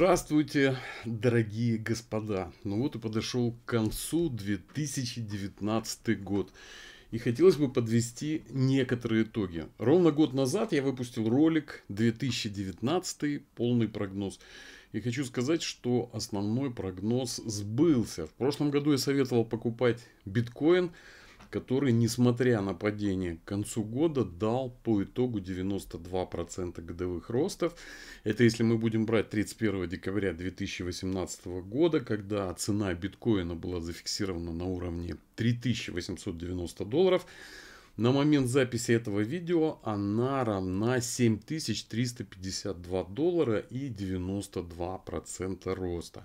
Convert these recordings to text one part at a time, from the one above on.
Здравствуйте, дорогие господа! Ну вот и подошел к концу 2019 год. И хотелось бы подвести некоторые итоги. Ровно год назад я выпустил ролик 2019, полный прогноз. И хочу сказать, что основной прогноз сбылся. В прошлом году я советовал покупать биткоин – который, несмотря на падение к концу года, дал по итогу 92% годовых ростов. Это если мы будем брать 31 декабря 2018 года, когда цена биткоина была зафиксирована на уровне 3890 долларов. На момент записи этого видео она равна 7352 доллара и 92% роста.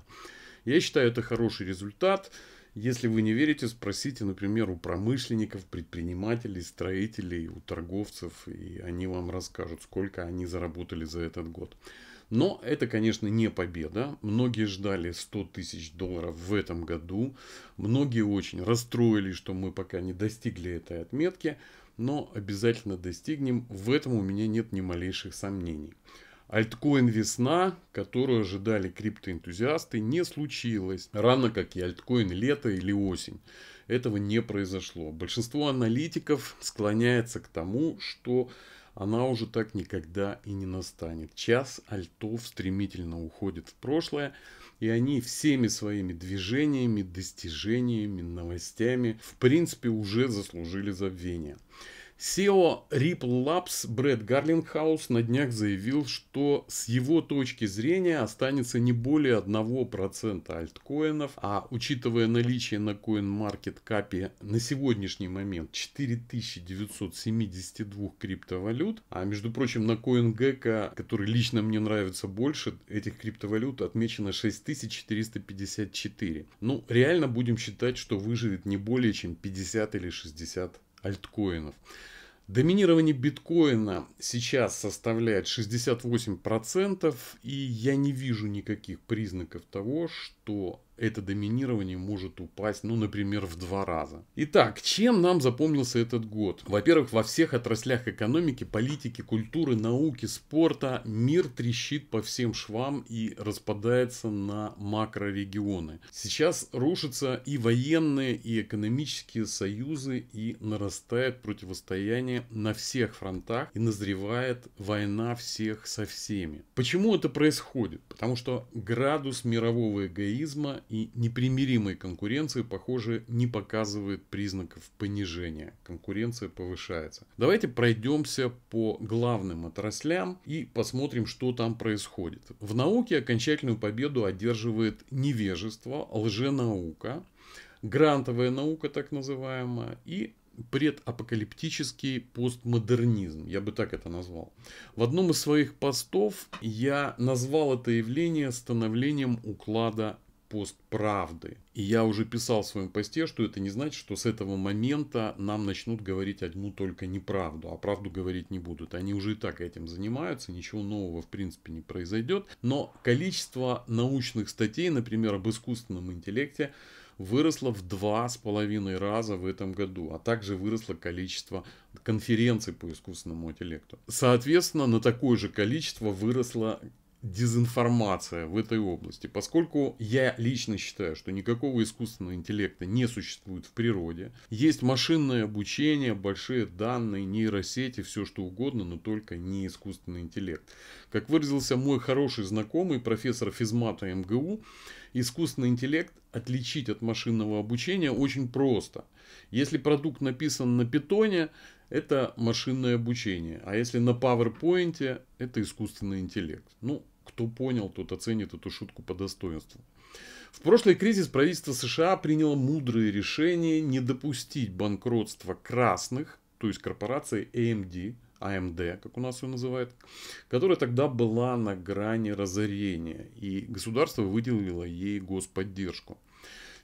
Я считаю это хороший результат. Если вы не верите, спросите, например, у промышленников, предпринимателей, строителей, у торговцев, и они вам расскажут, сколько они заработали за этот год. Но это, конечно, не победа. Многие ждали 100 тысяч долларов в этом году. Многие очень расстроились, что мы пока не достигли этой отметки. Но обязательно достигнем. В этом у меня нет ни малейших сомнений. Альткоин весна, которую ожидали криптоэнтузиасты, не случилась, Рано как и альткоин лето или осень. Этого не произошло. Большинство аналитиков склоняется к тому, что она уже так никогда и не настанет. Час альтов стремительно уходит в прошлое, и они всеми своими движениями, достижениями, новостями, в принципе, уже заслужили забвение. SEO Ripple Labs Брэд Гарлингхаус на днях заявил, что с его точки зрения останется не более 1% альткоинов, а учитывая наличие на CoinMarketCap на сегодняшний момент 4972 криптовалют, а между прочим на CoinGecko, который лично мне нравится больше, этих криптовалют отмечено 6454. Ну, реально будем считать, что выживет не более чем 50 или 60 альткоинов. Доминирование биткоина сейчас составляет 68%, и я не вижу никаких признаков того, что то это доминирование может упасть, ну, например, в два раза. Итак, чем нам запомнился этот год? Во-первых, во всех отраслях экономики, политики, культуры, науки, спорта мир трещит по всем швам и распадается на макрорегионы. Сейчас рушатся и военные, и экономические союзы, и нарастает противостояние на всех фронтах, и назревает война всех со всеми. Почему это происходит? Потому что градус мирового эгоизма и непримиримой конкуренции, похоже, не показывает признаков понижения. Конкуренция повышается. Давайте пройдемся по главным отраслям и посмотрим, что там происходит. В науке окончательную победу одерживает невежество, лженаука, грантовая наука так называемая и предапокалиптический постмодернизм, я бы так это назвал. В одном из своих постов я назвал это явление становлением уклада постправды. И я уже писал в своем посте, что это не значит, что с этого момента нам начнут говорить одну только неправду, а правду говорить не будут. Они уже и так этим занимаются, ничего нового в принципе не произойдет. Но количество научных статей, например, об искусственном интеллекте, выросло в два с половиной раза в этом году, а также выросло количество конференций по искусственному интеллекту. Соответственно, на такое же количество выросло дезинформация в этой области, поскольку я лично считаю, что никакого искусственного интеллекта не существует в природе. Есть машинное обучение, большие данные, нейросети, все что угодно, но только не искусственный интеллект. Как выразился мой хороший знакомый, профессор физмата МГУ, искусственный интеллект отличить от машинного обучения очень просто. Если продукт написан на питоне, это машинное обучение. А если на PowerPoint, это искусственный интеллект. Ну, кто понял, тот оценит эту шутку по достоинству. В прошлый кризис правительство США приняло мудрые решения не допустить банкротства красных, то есть корпорации AMD, АМД, как у нас ее называют, которая тогда была на грани разорения, и государство выделило ей господдержку.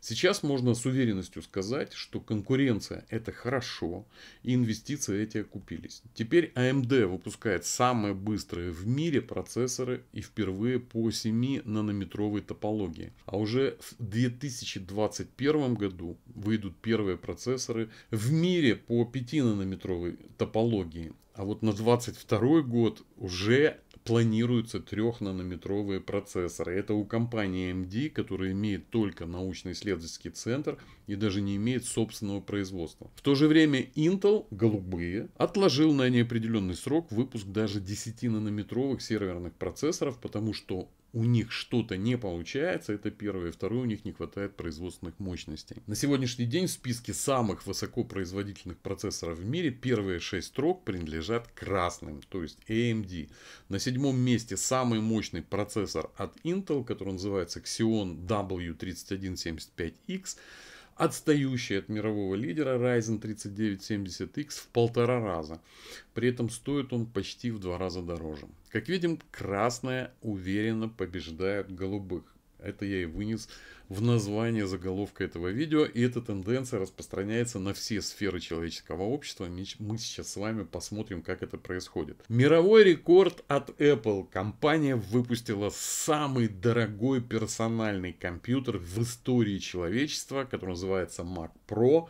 Сейчас можно с уверенностью сказать, что конкуренция это хорошо, и инвестиции эти окупились. Теперь AMD а выпускает самые быстрые в мире процессоры и впервые по 7 нанометровой топологии. А уже в 2021 году выйдут первые процессоры в мире по 5 нанометровой топологии. А вот на 22 год уже планируются трехнанометровые процессоры. Это у компании AMD, которая имеет только научно-исследовательский центр и даже не имеет собственного производства. В то же время Intel, голубые, отложил на неопределенный срок выпуск даже 10 нанометровых серверных процессоров, потому что у них что-то не получается, это первое. Второе, у них не хватает производственных мощностей. На сегодняшний день в списке самых высокопроизводительных процессоров в мире первые шесть строк принадлежат красным, то есть AMD. На седьмом месте самый мощный процессор от Intel, который называется Xeon W3175X отстающий от мирового лидера Ryzen 3970X в полтора раза. При этом стоит он почти в два раза дороже. Как видим, красная уверенно побеждает голубых. Это я и вынес в название заголовка этого видео. И эта тенденция распространяется на все сферы человеческого общества. Мы сейчас с вами посмотрим, как это происходит. Мировой рекорд от Apple. Компания выпустила самый дорогой персональный компьютер в истории человечества, который называется Mac Pro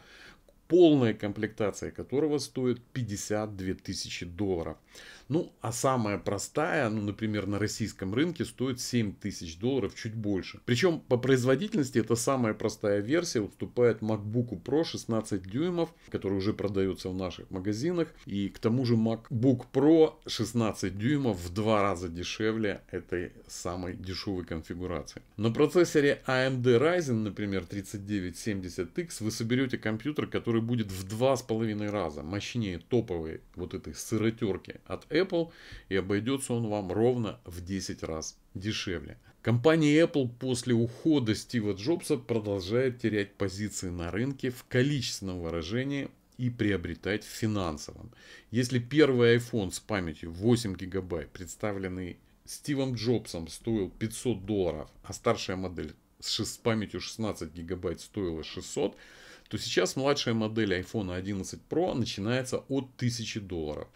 полная комплектация которого стоит 52 тысячи долларов. Ну, а самая простая, ну, например, на российском рынке стоит 7 тысяч долларов, чуть больше. Причем по производительности эта самая простая версия уступает MacBook Pro 16 дюймов, который уже продается в наших магазинах. И к тому же MacBook Pro 16 дюймов в два раза дешевле этой самой дешевой конфигурации. На процессоре AMD Ryzen, например, 3970X, вы соберете компьютер, который будет в два с половиной раза мощнее топовой вот этой сыротерки от Apple, и обойдется он вам ровно в 10 раз дешевле. Компания Apple после ухода Стива Джобса продолжает терять позиции на рынке в количественном выражении и приобретать в финансовом. Если первый iPhone с памятью 8 гигабайт, представленный Стивом Джобсом, стоил 500 долларов, а старшая модель с памятью 16 гигабайт стоила 600, то сейчас младшая модель iPhone 11 Pro начинается от 1000 долларов,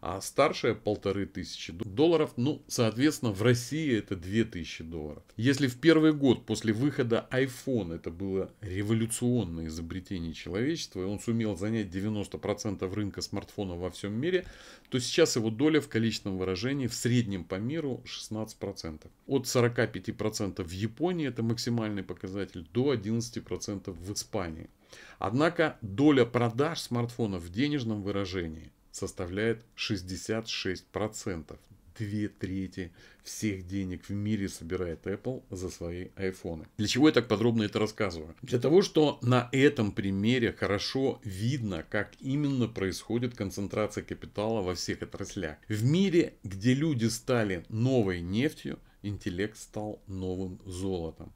а старшая полторы тысячи долларов, ну, соответственно, в России это 2000 долларов. Если в первый год после выхода iPhone это было революционное изобретение человечества, и он сумел занять 90% рынка смартфонов во всем мире, то сейчас его доля в количественном выражении в среднем по миру 16%. От 45% в Японии, это максимальный показатель, до 11% в Испании. Однако доля продаж смартфонов в денежном выражении составляет 66%. Две трети всех денег в мире собирает Apple за свои iPhone. Для чего я так подробно это рассказываю? Для того, что на этом примере хорошо видно, как именно происходит концентрация капитала во всех отраслях. В мире, где люди стали новой нефтью, интеллект стал новым золотом.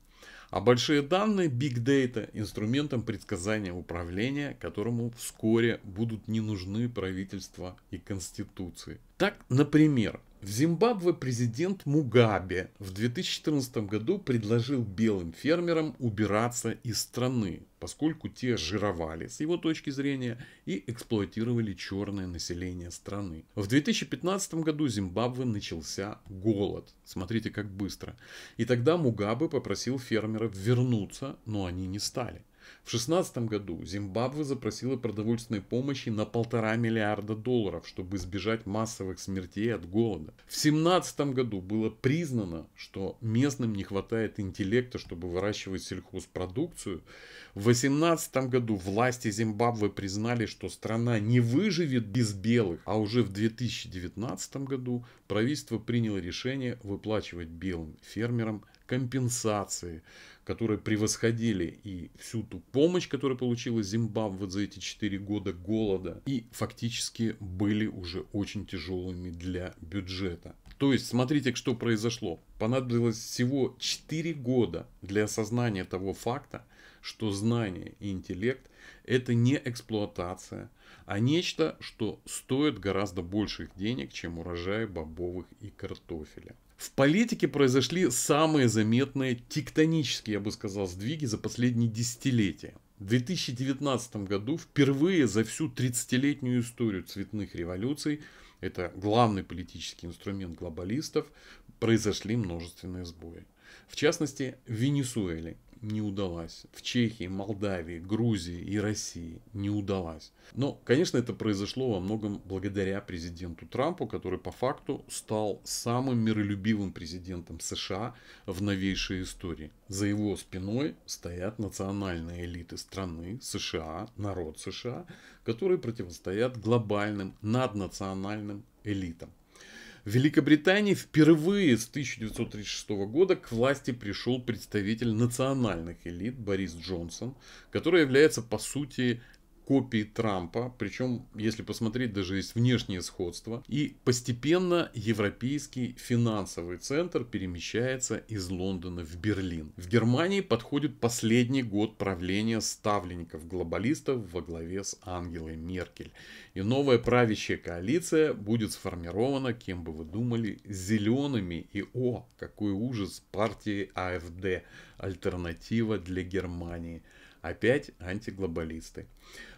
А большие данные, Big Data, инструментом предсказания управления, которому вскоре будут не нужны правительства и конституции. Так, например, в Зимбабве президент Мугабе в 2014 году предложил белым фермерам убираться из страны, поскольку те жировали, с его точки зрения, и эксплуатировали черное население страны. В 2015 году Зимбабве начался голод. Смотрите, как быстро. И тогда Мугабе попросил фермеров вернуться, но они не стали. В 2016 году Зимбабве запросила продовольственной помощи на полтора миллиарда долларов, чтобы избежать массовых смертей от голода. В 2017 году было признано, что местным не хватает интеллекта, чтобы выращивать сельхозпродукцию. В 2018 году власти Зимбабве признали, что страна не выживет без белых, а уже в 2019 году правительство приняло решение выплачивать белым фермерам компенсации которые превосходили и всю ту помощь, которую получила Зимбабве за эти 4 года голода, и фактически были уже очень тяжелыми для бюджета. То есть, смотрите, что произошло. Понадобилось всего 4 года для осознания того факта, что знание и интеллект – это не эксплуатация, а нечто, что стоит гораздо больших денег, чем урожай бобовых и картофеля. В политике произошли самые заметные тектонические, я бы сказал, сдвиги за последние десятилетия. В 2019 году впервые за всю 30-летнюю историю цветных революций, это главный политический инструмент глобалистов, произошли множественные сбои. В частности, в Венесуэле не удалась. В Чехии, Молдавии, Грузии и России не удалась. Но, конечно, это произошло во многом благодаря президенту Трампу, который по факту стал самым миролюбивым президентом США в новейшей истории. За его спиной стоят национальные элиты страны, США, народ США, которые противостоят глобальным наднациональным элитам. В Великобритании впервые с 1936 года к власти пришел представитель национальных элит Борис Джонсон, который является по сути копии Трампа, причем, если посмотреть, даже есть внешние сходства, И постепенно европейский финансовый центр перемещается из Лондона в Берлин. В Германии подходит последний год правления ставленников глобалистов во главе с Ангелой Меркель. И новая правящая коалиция будет сформирована, кем бы вы думали, зелеными и, о, какой ужас, партией АФД, альтернатива для Германии – Опять антиглобалисты.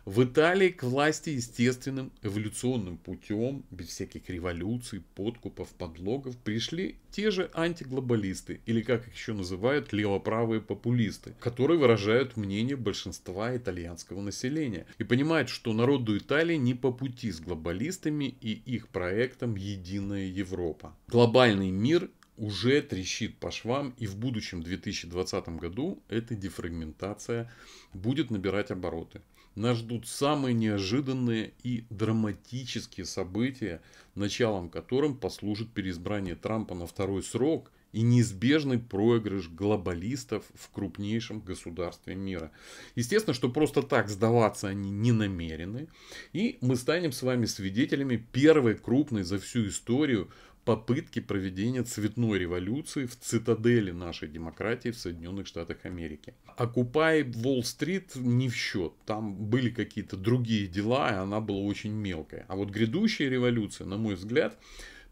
В Италии к власти естественным эволюционным путем, без всяких революций, подкупов, подлогов, пришли те же антиглобалисты, или как их еще называют, левоправые популисты, которые выражают мнение большинства итальянского населения и понимают, что народу Италии не по пути с глобалистами и их проектом «Единая Европа». Глобальный мир уже трещит по швам, и в будущем 2020 году эта дефрагментация будет набирать обороты. Нас ждут самые неожиданные и драматические события, началом которым послужит переизбрание Трампа на второй срок и неизбежный проигрыш глобалистов в крупнейшем государстве мира. Естественно, что просто так сдаваться они не намерены. И мы станем с вами свидетелями первой крупной за всю историю попытки проведения цветной революции в цитадели нашей демократии в Соединенных Штатах Америки. Окупай Уолл-стрит не в счет. Там были какие-то другие дела, и она была очень мелкая. А вот грядущая революция, на мой взгляд,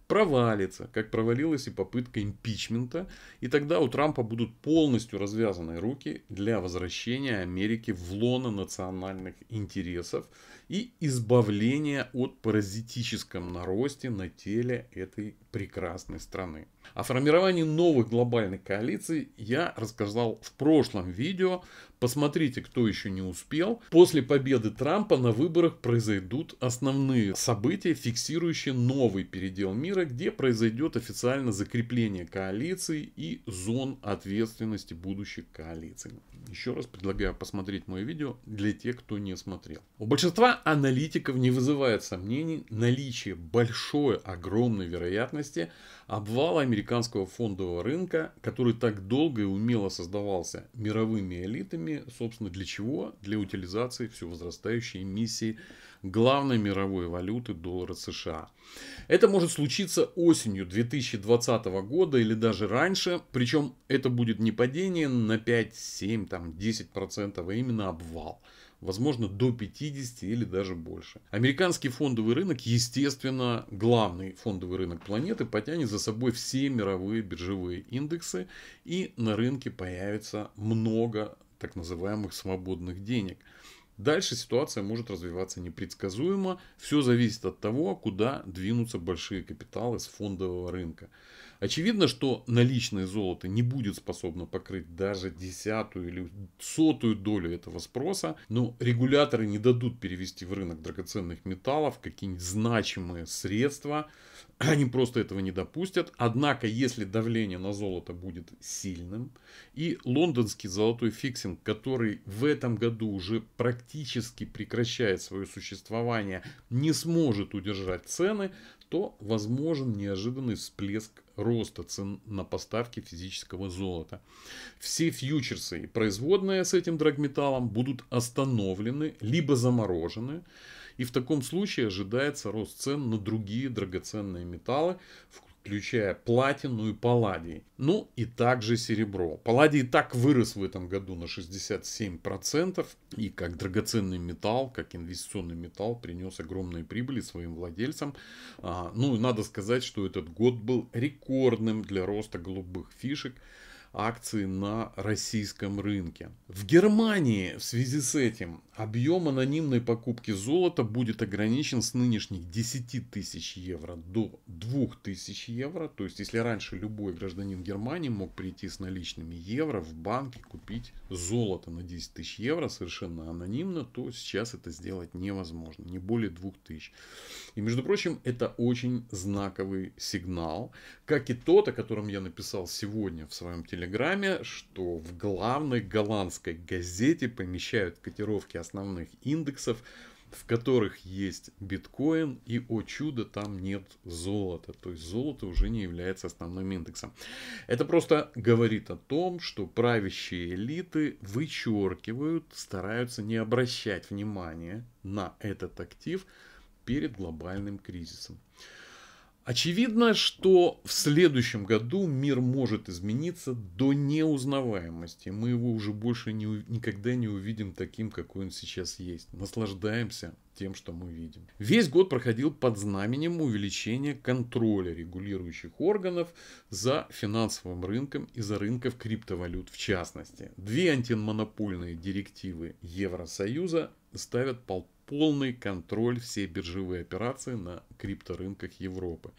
провалится, как провалилась и попытка импичмента, и тогда у Трампа будут полностью развязаны руки для возвращения Америки в лоно национальных интересов и избавления от паразитическом наросте на теле этой прекрасной страны. О формировании новой глобальной коалиции я рассказал в прошлом видео. Посмотрите, кто еще не успел. После победы Трампа на выборах произойдут основные события, фиксирующие новый передел мира, где произойдет официально закрепление коалиции и зон ответственности будущих коалиций. Еще раз предлагаю посмотреть мое видео для тех, кто не смотрел. У большинства аналитиков не вызывает сомнений наличие большой, огромной вероятности вероятности обвала американского фондового рынка, который так долго и умело создавался мировыми элитами, собственно, для чего? Для утилизации все возрастающей эмиссии главной мировой валюты доллара США. Это может случиться осенью 2020 года или даже раньше, причем это будет не падение на 5, 7, там 10%, а именно обвал – возможно, до 50 или даже больше. Американский фондовый рынок, естественно, главный фондовый рынок планеты, потянет за собой все мировые биржевые индексы, и на рынке появится много так называемых свободных денег – Дальше ситуация может развиваться непредсказуемо. Все зависит от того, куда двинутся большие капиталы с фондового рынка. Очевидно, что наличное золото не будет способно покрыть даже десятую или сотую долю этого спроса, но регуляторы не дадут перевести в рынок драгоценных металлов какие-нибудь значимые средства, они просто этого не допустят. Однако, если давление на золото будет сильным, и лондонский золотой фиксинг, который в этом году уже практически фактически прекращает свое существование, не сможет удержать цены, то возможен неожиданный всплеск роста цен на поставки физического золота. Все фьючерсы и производные с этим драгметаллом будут остановлены, либо заморожены. И в таком случае ожидается рост цен на другие драгоценные металлы, включая платину и палладий. Ну и также серебро. Палладий так вырос в этом году на 67% и как драгоценный металл, как инвестиционный металл принес огромные прибыли своим владельцам. А, ну и надо сказать, что этот год был рекордным для роста голубых фишек – акции на российском рынке. В Германии в связи с этим объем анонимной покупки золота будет ограничен с нынешних 10 тысяч евро до 2 тысяч евро. То есть, если раньше любой гражданин Германии мог прийти с наличными евро в банк и купить золото на 10 тысяч евро совершенно анонимно, то сейчас это сделать невозможно. Не более тысяч. И, между прочим, это очень знаковый сигнал, как и тот, о котором я написал сегодня в своем телеграмме. Телеграме, что в главной голландской газете помещают котировки основных индексов, в которых есть биткоин, и, о чудо, там нет золота. То есть золото уже не является основным индексом. Это просто говорит о том, что правящие элиты вычеркивают, стараются не обращать внимания на этот актив перед глобальным кризисом. Очевидно, что в следующем году мир может измениться до неузнаваемости. Мы его уже больше не, никогда не увидим таким, какой он сейчас есть. Наслаждаемся тем, что мы видим. Весь год проходил под знаменем увеличения контроля регулирующих органов за финансовым рынком и за рынком криптовалют в частности. Две антимонопольные директивы Евросоюза ставят полный контроль всей биржевой операции на крипторынках Европы.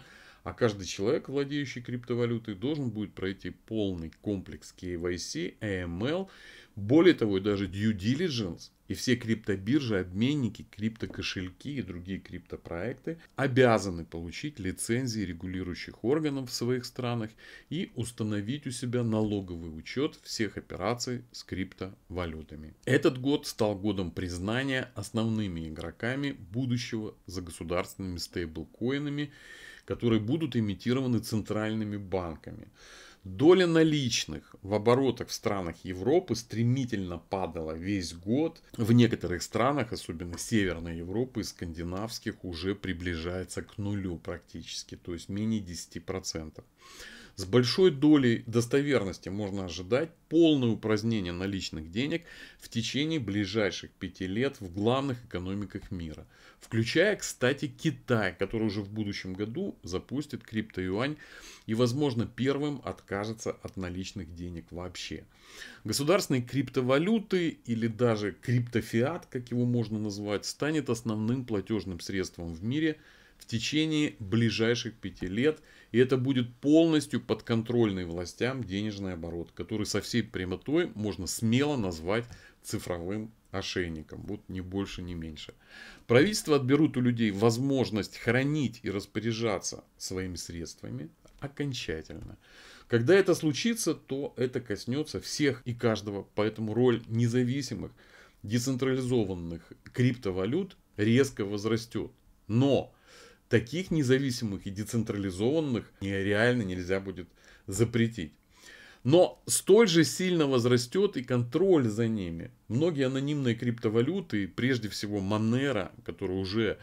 А каждый человек, владеющий криптовалютой, должен будет пройти полный комплекс KYC, AML более того, и даже due diligence и все криптобиржи, обменники, криптокошельки и другие криптопроекты обязаны получить лицензии регулирующих органов в своих странах и установить у себя налоговый учет всех операций с криптовалютами. Этот год стал годом признания основными игроками будущего за государственными стейблкоинами, которые будут имитированы центральными банками. Доля наличных в оборотах в странах Европы стремительно падала весь год. В некоторых странах, особенно Северной Европы и скандинавских, уже приближается к нулю практически, то есть менее 10%. С большой долей достоверности можно ожидать полное упразднение наличных денег в течение ближайших пяти лет в главных экономиках мира, включая, кстати, Китай, который уже в будущем году запустит криптоюань и, возможно, первым откажется от наличных денег вообще. Государственные криптовалюты или даже криптофиат, как его можно назвать, станет основным платежным средством в мире в течение ближайших пяти лет – и это будет полностью подконтрольный властям денежный оборот, который со всей прямотой можно смело назвать цифровым ошейником. Вот ни больше, ни меньше. Правительство отберут у людей возможность хранить и распоряжаться своими средствами окончательно. Когда это случится, то это коснется всех и каждого. Поэтому роль независимых, децентрализованных криптовалют резко возрастет. Но таких независимых и децентрализованных реально нельзя будет запретить. Но столь же сильно возрастет и контроль за ними. Многие анонимные криптовалюты, прежде всего Monero, которые уже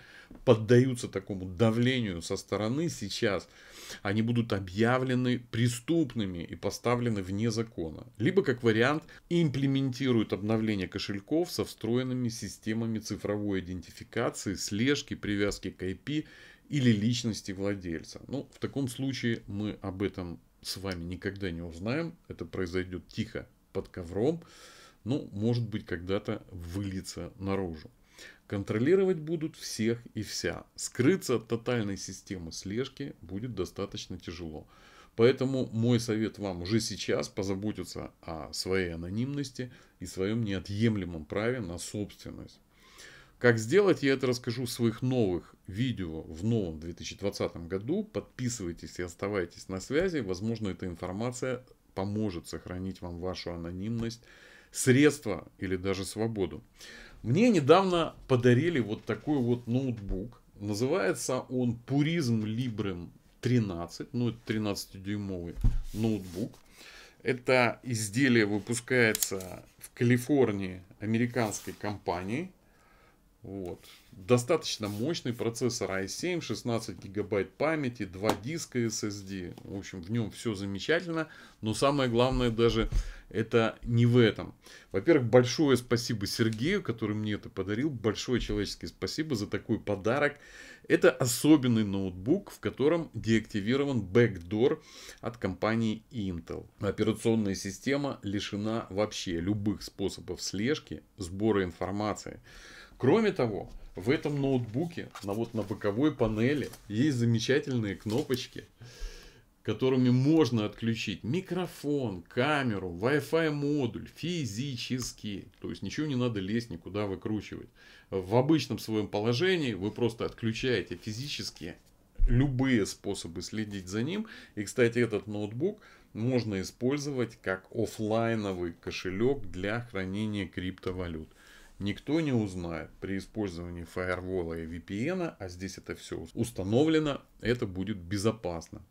поддаются такому давлению со стороны сейчас, они будут объявлены преступными и поставлены вне закона. Либо, как вариант, имплементируют обновление кошельков со встроенными системами цифровой идентификации, слежки, привязки к IP или личности владельца. Ну, в таком случае мы об этом с вами никогда не узнаем. Это произойдет тихо под ковром, Ну, может быть, когда-то выльется наружу. Контролировать будут всех и вся. Скрыться от тотальной системы слежки будет достаточно тяжело. Поэтому мой совет вам уже сейчас позаботиться о своей анонимности и своем неотъемлемом праве на собственность. Как сделать, я это расскажу в своих новых видео в новом 2020 году. Подписывайтесь и оставайтесь на связи. Возможно, эта информация поможет сохранить вам вашу анонимность, средства или даже свободу. Мне недавно подарили вот такой вот ноутбук. Называется он Purism Librem 13, ну это 13-дюймовый ноутбук. Это изделие выпускается в Калифорнии американской компанией вот. Достаточно мощный процессор i7, 16 гигабайт памяти, 2 диска SSD. В общем, в нем все замечательно. Но самое главное даже это не в этом. Во-первых, большое спасибо Сергею, который мне это подарил. Большое человеческое спасибо за такой подарок. Это особенный ноутбук, в котором деактивирован бэкдор от компании Intel. Операционная система лишена вообще любых способов слежки, сбора информации. Кроме того, в этом ноутбуке, на вот на боковой панели, есть замечательные кнопочки, которыми можно отключить микрофон, камеру, Wi-Fi модуль физически. То есть ничего не надо лезть никуда выкручивать. В обычном своем положении вы просто отключаете физически любые способы следить за ним. И, кстати, этот ноутбук можно использовать как офлайновый кошелек для хранения криптовалют никто не узнает при использовании фаервола и VPN, а здесь это все установлено, это будет безопасно.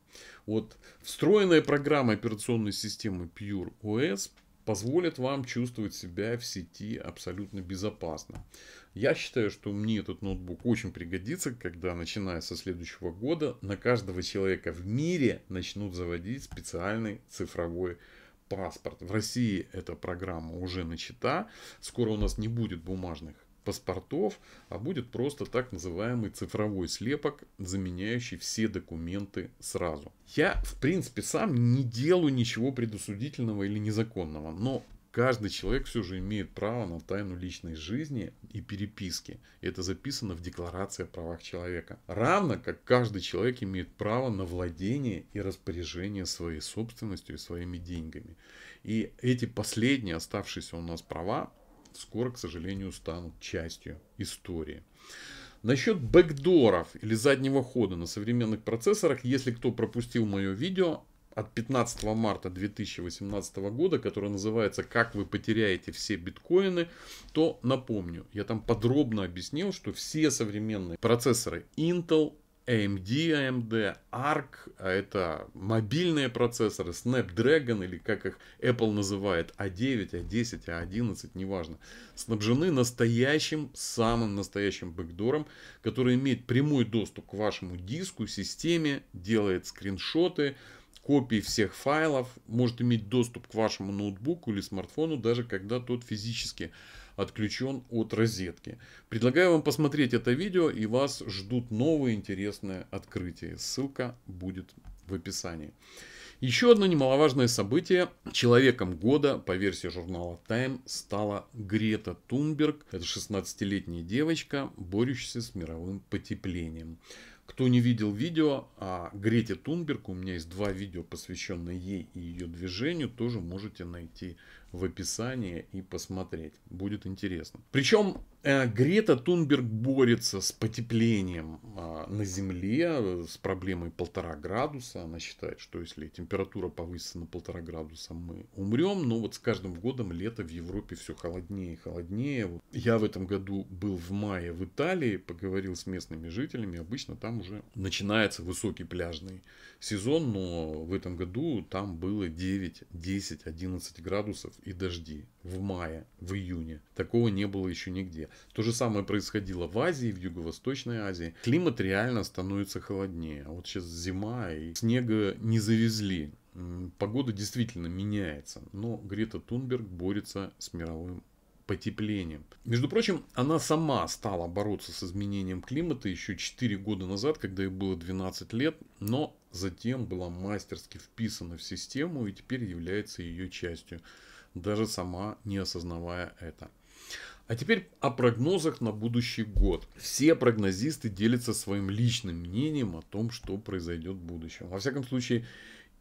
Вот встроенная программа операционной системы Pure OS позволит вам чувствовать себя в сети абсолютно безопасно. Я считаю, что мне этот ноутбук очень пригодится, когда, начиная со следующего года, на каждого человека в мире начнут заводить специальный цифровой паспорт. В России эта программа уже начата. Скоро у нас не будет бумажных паспортов, а будет просто так называемый цифровой слепок, заменяющий все документы сразу. Я, в принципе, сам не делаю ничего предусудительного или незаконного, но Каждый человек все же имеет право на тайну личной жизни и переписки. И это записано в Декларации о правах человека. Равно как каждый человек имеет право на владение и распоряжение своей собственностью и своими деньгами. И эти последние оставшиеся у нас права скоро, к сожалению, станут частью истории. Насчет бэкдоров или заднего хода на современных процессорах, если кто пропустил мое видео, от 15 марта 2018 года, которая называется «Как вы потеряете все биткоины», то напомню, я там подробно объяснил, что все современные процессоры Intel, AMD, AMD, ARC, а это мобильные процессоры, Snapdragon или как их Apple называет, A9, A10, A11, неважно, снабжены настоящим, самым настоящим бэкдором, который имеет прямой доступ к вашему диску, системе, делает скриншоты, копии всех файлов, может иметь доступ к вашему ноутбуку или смартфону, даже когда тот физически отключен от розетки. Предлагаю вам посмотреть это видео и вас ждут новые интересные открытия. Ссылка будет в описании. Еще одно немаловажное событие. Человеком года, по версии журнала Time, стала Грета Тунберг. Это 16-летняя девочка, борющаяся с мировым потеплением. Кто не видел видео о а Грете Тунберг, у меня есть два видео, посвященные ей и ее движению, тоже можете найти в описании и посмотреть. Будет интересно. Причем Э, Грета Тунберг борется с потеплением а, на Земле, с проблемой полтора градуса. Она считает, что если температура повысится на полтора градуса, мы умрем. Но вот с каждым годом лето в Европе все холоднее и холоднее. Я в этом году был в мае в Италии, поговорил с местными жителями. Обычно там уже начинается высокий пляжный сезон, но в этом году там было 9, 10, 11 градусов и дожди в мае, в июне. Такого не было еще нигде. То же самое происходило в Азии, в Юго-Восточной Азии. Климат реально становится холоднее. А вот сейчас зима, и снега не завезли. Погода действительно меняется, но Грета Тунберг борется с мировым потеплением. Между прочим, она сама стала бороться с изменением климата еще 4 года назад, когда ей было 12 лет, но затем была мастерски вписана в систему и теперь является ее частью, даже сама не осознавая это. А теперь о прогнозах на будущий год. Все прогнозисты делятся своим личным мнением о том, что произойдет в будущем. Во всяком случае,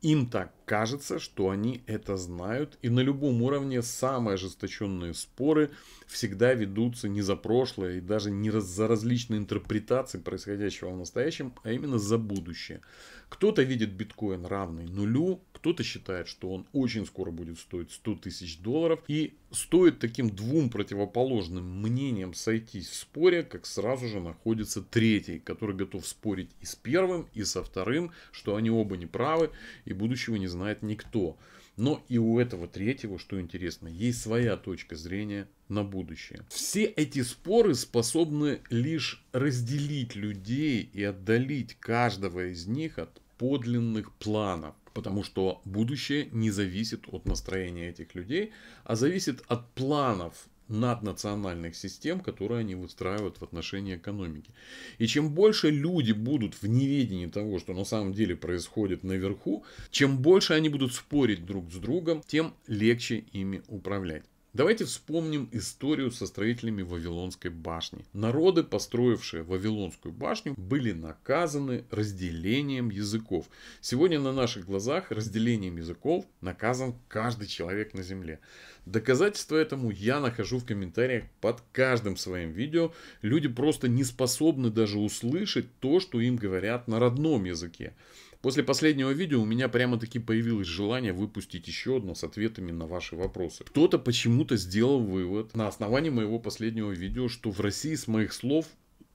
им так кажется, что они это знают, и на любом уровне самые ожесточенные споры всегда ведутся не за прошлое и даже не за различные интерпретации происходящего в настоящем, а именно за будущее. Кто-то видит биткоин равный нулю, кто-то считает, что он очень скоро будет стоить 100 тысяч долларов. И стоит таким двум противоположным мнениям сойтись в споре, как сразу же находится третий, который готов спорить и с первым, и со вторым, что они оба не правы, и будущего не знает никто. Но и у этого третьего, что интересно, есть своя точка зрения на будущее. Все эти споры способны лишь разделить людей и отдалить каждого из них от подлинных планов, потому что будущее не зависит от настроения этих людей, а зависит от планов наднациональных систем, которые они выстраивают в отношении экономики. И чем больше люди будут в неведении того, что на самом деле происходит наверху, чем больше они будут спорить друг с другом, тем легче ими управлять. Давайте вспомним историю со строителями Вавилонской башни. Народы, построившие Вавилонскую башню, были наказаны разделением языков. Сегодня на наших глазах разделением языков наказан каждый человек на земле. Доказательство этому я нахожу в комментариях под каждым своим видео. Люди просто не способны даже услышать то, что им говорят на родном языке. После последнего видео у меня прямо-таки появилось желание выпустить еще одно с ответами на ваши вопросы. Кто-то почему-то сделал вывод на основании моего последнего видео, что в России с моих слов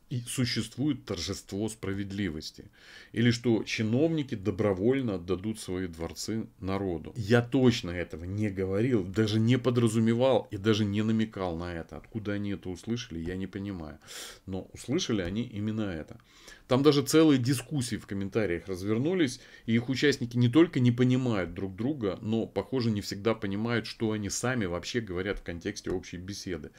и существует торжество справедливости. Или что чиновники добровольно отдадут свои дворцы народу. Я точно этого не говорил, даже не подразумевал и даже не намекал на это. Откуда они это услышали, я не понимаю. Но услышали они именно это. Там даже целые дискуссии в комментариях развернулись, и их участники не только не понимают друг друга, но, похоже, не всегда понимают, что они сами вообще говорят в контексте общей беседы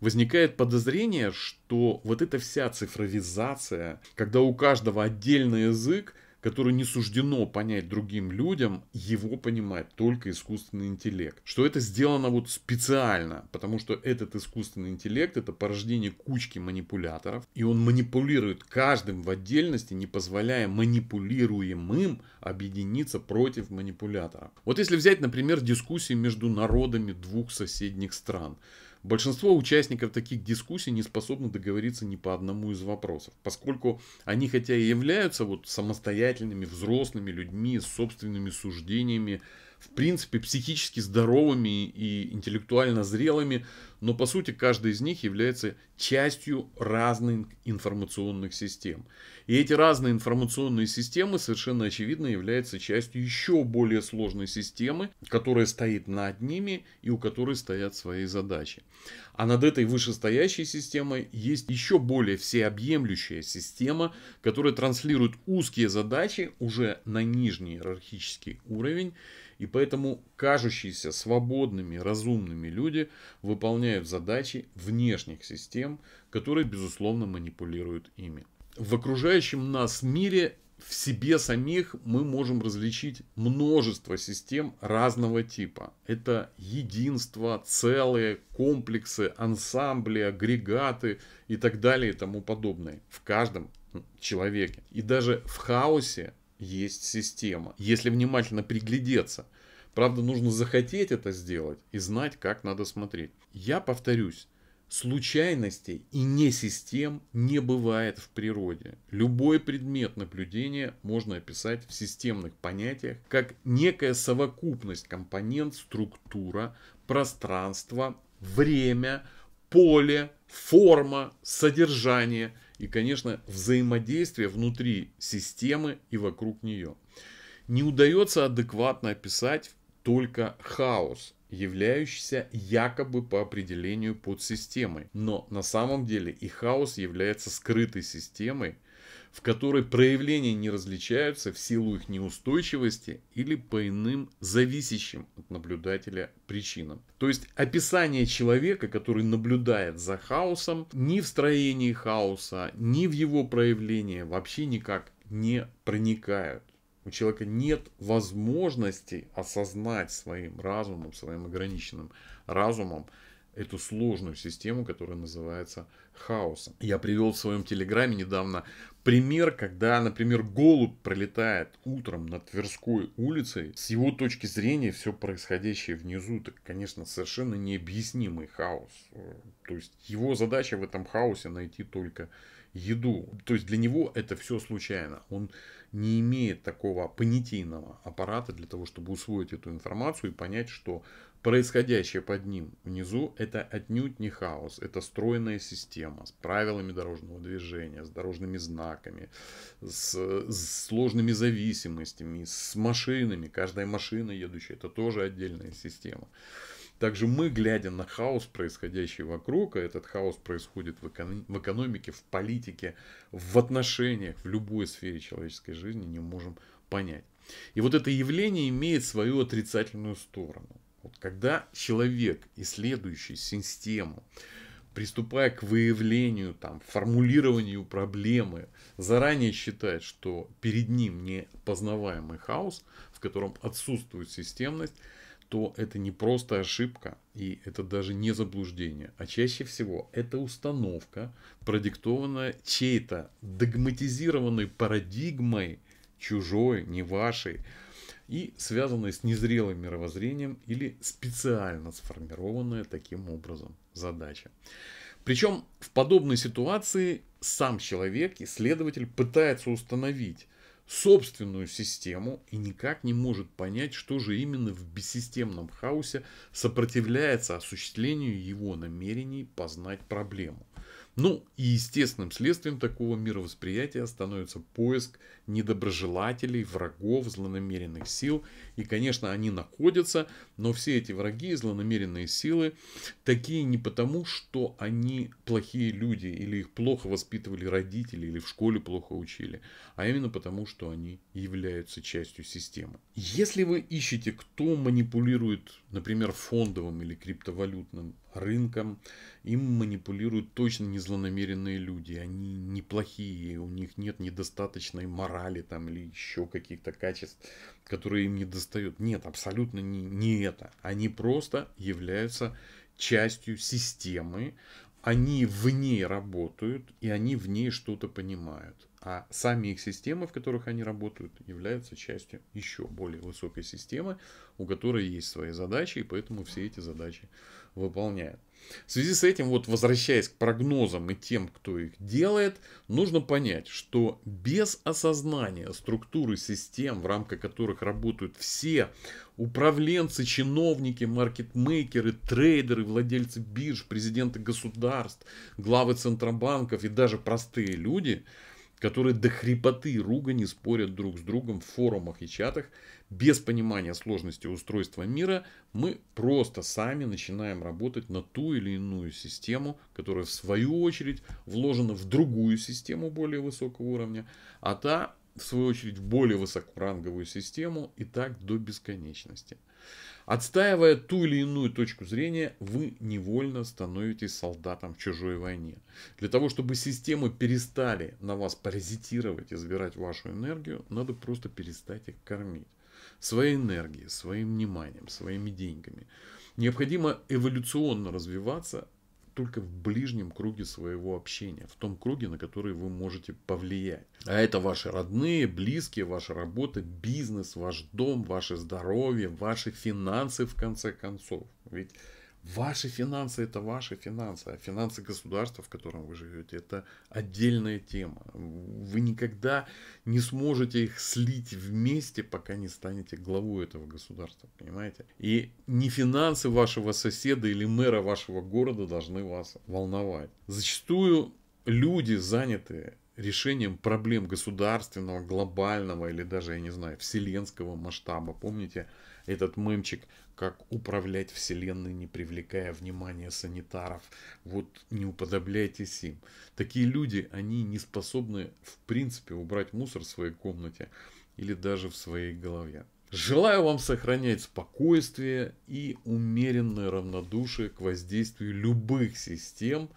возникает подозрение, что вот эта вся цифровизация, когда у каждого отдельный язык, который не суждено понять другим людям, его понимает только искусственный интеллект. Что это сделано вот специально, потому что этот искусственный интеллект это порождение кучки манипуляторов, и он манипулирует каждым в отдельности, не позволяя манипулируемым объединиться против манипулятора. Вот если взять, например, дискуссии между народами двух соседних стран, Большинство участников таких дискуссий не способны договориться ни по одному из вопросов, поскольку они хотя и являются вот самостоятельными взрослыми людьми с собственными суждениями, в принципе, психически здоровыми и интеллектуально зрелыми, но по сути каждый из них является частью разных информационных систем. И эти разные информационные системы совершенно очевидно являются частью еще более сложной системы, которая стоит над ними и у которой стоят свои задачи. А над этой вышестоящей системой есть еще более всеобъемлющая система, которая транслирует узкие задачи уже на нижний иерархический уровень и поэтому кажущиеся свободными, разумными люди выполняют задачи внешних систем, которые, безусловно, манипулируют ими. В окружающем нас мире в себе самих мы можем различить множество систем разного типа. Это единство, целые, комплексы, ансамбли, агрегаты и так далее и тому подобное в каждом ну, человеке. И даже в хаосе есть система, если внимательно приглядеться. Правда, нужно захотеть это сделать и знать, как надо смотреть. Я повторюсь, случайностей и не систем не бывает в природе. Любой предмет наблюдения можно описать в системных понятиях как некая совокупность компонент, структура, пространство, время, поле, форма, содержание – и, конечно, взаимодействие внутри системы и вокруг нее. Не удается адекватно описать только хаос, являющийся якобы по определению подсистемой. Но на самом деле и хаос является скрытой системой, в которой проявления не различаются в силу их неустойчивости или по иным зависящим от наблюдателя причинам. То есть описание человека, который наблюдает за хаосом, ни в строении хаоса, ни в его проявлении вообще никак не проникают. У человека нет возможности осознать своим разумом, своим ограниченным разумом эту сложную систему, которая называется хаосом. Я привел в своем телеграме недавно пример, когда, например, голубь пролетает утром над Тверской улицей, с его точки зрения все происходящее внизу, это, конечно, совершенно необъяснимый хаос. То есть его задача в этом хаосе найти только еду. То есть для него это все случайно. Он не имеет такого понятийного аппарата для того, чтобы усвоить эту информацию и понять, что Происходящее под ним внизу – это отнюдь не хаос, это стройная система с правилами дорожного движения, с дорожными знаками, с, с сложными зависимостями, с машинами. Каждая машина едущая – это тоже отдельная система. Также мы, глядя на хаос, происходящий вокруг, а этот хаос происходит в, эконом- в экономике, в политике, в отношениях, в любой сфере человеческой жизни, не можем понять. И вот это явление имеет свою отрицательную сторону. Вот когда человек, исследующий систему, приступая к выявлению, там, формулированию проблемы, заранее считает, что перед ним непознаваемый хаос, в котором отсутствует системность, то это не просто ошибка, и это даже не заблуждение, а чаще всего это установка, продиктованная чьей-то догматизированной парадигмой, чужой, не вашей, и связанные с незрелым мировоззрением или специально сформированная таким образом задача. Причем в подобной ситуации сам человек, исследователь, пытается установить собственную систему и никак не может понять, что же именно в бессистемном хаосе сопротивляется осуществлению его намерений познать проблему. Ну и естественным следствием такого мировосприятия становится поиск недоброжелателей, врагов, злонамеренных сил. И, конечно, они находятся, но все эти враги и злонамеренные силы такие не потому, что они плохие люди или их плохо воспитывали родители или в школе плохо учили, а именно потому, что они являются частью системы. Если вы ищете, кто манипулирует, например, фондовым или криптовалютным рынком, им манипулируют точно не злонамеренные люди. Они неплохие, у них нет недостаточной морали там или еще каких-то качеств, которые им не достают. Нет, абсолютно не, не это. Они просто являются частью системы, они в ней работают и они в ней что-то понимают. А сами их системы, в которых они работают, являются частью еще более высокой системы, у которой есть свои задачи, и поэтому все эти задачи выполняют. В связи с этим, вот возвращаясь к прогнозам и тем, кто их делает, нужно понять, что без осознания структуры систем, в рамках которых работают все управленцы, чиновники, маркетмейкеры, трейдеры, владельцы бирж, президенты государств, главы центробанков и даже простые люди – которые до хрипоты ругани спорят друг с другом в форумах и чатах, без понимания сложности устройства мира, мы просто сами начинаем работать на ту или иную систему, которая в свою очередь вложена в другую систему более высокого уровня, а та в свою очередь в более высокоранговую систему и так до бесконечности. Отстаивая ту или иную точку зрения, вы невольно становитесь солдатом в чужой войне. Для того, чтобы системы перестали на вас паразитировать и забирать вашу энергию, надо просто перестать их кормить. Своей энергией, своим вниманием, своими деньгами. Необходимо эволюционно развиваться, только в ближнем круге своего общения, в том круге, на который вы можете повлиять. А это ваши родные, близкие, ваша работа, бизнес, ваш дом, ваше здоровье, ваши финансы в конце концов. Ведь Ваши финансы – это ваши финансы, а финансы государства, в котором вы живете, это отдельная тема. Вы никогда не сможете их слить вместе, пока не станете главой этого государства, понимаете? И не финансы вашего соседа или мэра вашего города должны вас волновать. Зачастую люди заняты решением проблем государственного, глобального или даже, я не знаю, вселенского масштаба. Помните этот мемчик, как управлять вселенной, не привлекая внимания санитаров? Вот не уподобляйтесь им. Такие люди, они не способны, в принципе, убрать мусор в своей комнате или даже в своей голове. Желаю вам сохранять спокойствие и умеренное равнодушие к воздействию любых систем,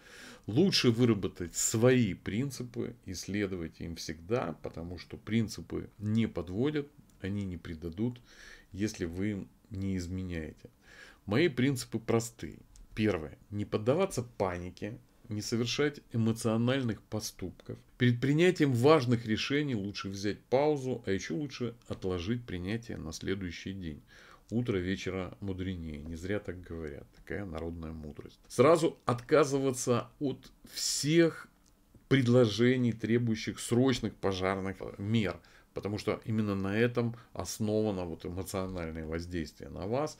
Лучше выработать свои принципы и следовать им всегда, потому что принципы не подводят, они не предадут, если вы не изменяете. Мои принципы просты. Первое. Не поддаваться панике, не совершать эмоциональных поступков. Перед принятием важных решений лучше взять паузу, а еще лучше отложить принятие на следующий день утро вечера мудренее. Не зря так говорят. Такая народная мудрость. Сразу отказываться от всех предложений, требующих срочных пожарных мер. Потому что именно на этом основано вот эмоциональное воздействие на вас.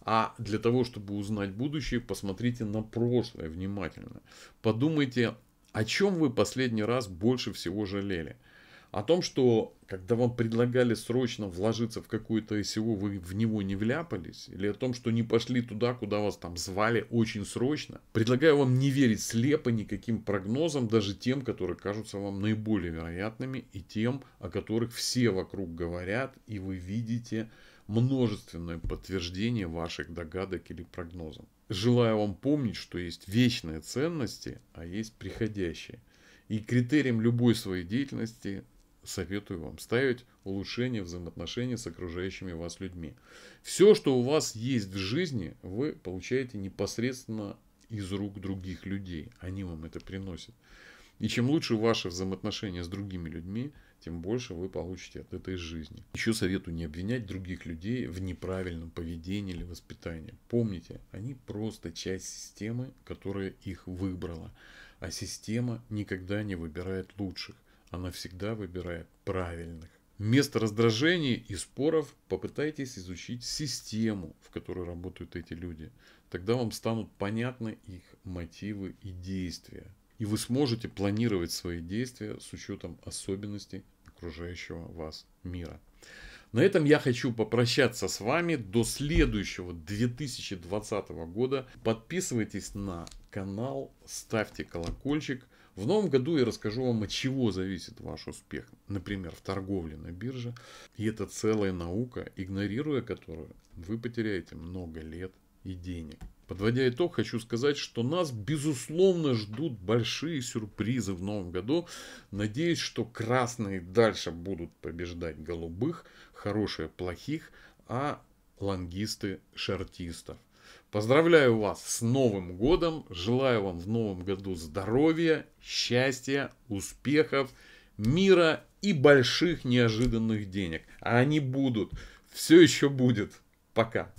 А для того, чтобы узнать будущее, посмотрите на прошлое внимательно. Подумайте, о чем вы последний раз больше всего жалели – о том, что когда вам предлагали срочно вложиться в какую то СИО, вы в него не вляпались, или о том, что не пошли туда, куда вас там звали очень срочно, предлагаю вам не верить слепо никаким прогнозам, даже тем, которые кажутся вам наиболее вероятными, и тем, о которых все вокруг говорят, и вы видите множественное подтверждение ваших догадок или прогнозов. Желаю вам помнить, что есть вечные ценности, а есть приходящие. И критерием любой своей деятельности советую вам ставить улучшение взаимоотношений с окружающими вас людьми. Все, что у вас есть в жизни, вы получаете непосредственно из рук других людей. Они вам это приносят. И чем лучше ваши взаимоотношения с другими людьми, тем больше вы получите от этой жизни. Еще советую не обвинять других людей в неправильном поведении или воспитании. Помните, они просто часть системы, которая их выбрала. А система никогда не выбирает лучших она всегда выбирает правильных. Вместо раздражений и споров попытайтесь изучить систему, в которой работают эти люди. Тогда вам станут понятны их мотивы и действия. И вы сможете планировать свои действия с учетом особенностей окружающего вас мира. На этом я хочу попрощаться с вами до следующего 2020 года. Подписывайтесь на канал, ставьте колокольчик – в новом году я расскажу вам, от чего зависит ваш успех, например, в торговле на бирже. И это целая наука, игнорируя которую вы потеряете много лет и денег. Подводя итог, хочу сказать, что нас, безусловно, ждут большие сюрпризы в новом году. Надеюсь, что красные дальше будут побеждать голубых, хорошие плохих, а лонгисты шартистов. Поздравляю вас с Новым годом. Желаю вам в Новом году здоровья, счастья, успехов, мира и больших неожиданных денег. А они будут. Все еще будет. Пока.